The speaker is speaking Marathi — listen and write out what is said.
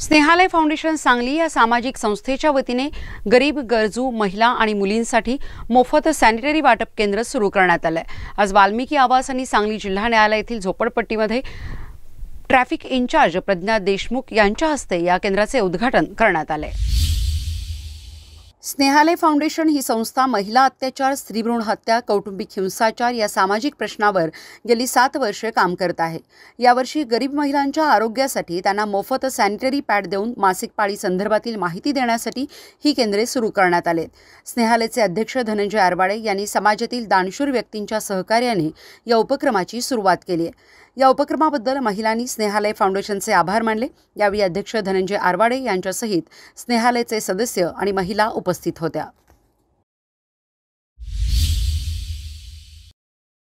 स्नेहालय फाउंडेशन सांगली या सामाजिक संस्थेच्या वतीने गरीब गरजू महिला आणि मुलींसाठी मोफत सॅनिटरी वाटप केंद्र सुरू करण्यात आलं आहे आज वाल्मिकी आवास आणि सांगली जिल्हा न्यायालय येथील झोपडपट्टीमध्ये ट्रॅफिक इन्चार्ज प्रज्ञा देशमुख यांच्या हस्ते या केंद्राचे उद्घाटन करण्यात आले आहे स्नेहालय फाउंडेशन ही संस्था महिला अत्याचार स्त्रीभ्रूण हत्या कौटुंबिक हिंसाचार या सामाजिक प्रश्नावर गेली सात वर्षे काम करत आहे यावर्षी गरीब महिलांच्या आरोग्यासाठी त्यांना मोफत सॅनिटरी पॅड देऊन मासिक पाळी संदर्भातील माहिती देण्यासाठी ही केंद्रे सुरू करण्यात आले स्नेहालयचे अध्यक्ष धनंजय आरवाडे यांनी समाजातील दानशूर व्यक्तींच्या सहकार्याने या उपक्रमाची सुरुवात केली आहे या उपक्रमाबद्दल महिलांनी स्नेहालय फाउंडेशनचे आभार मानले यावेळी अध्यक्ष धनंजय आरवाडे यांच्यासहित स्नेहालयचे सदस्य आणि महिला उपस्थित होत्या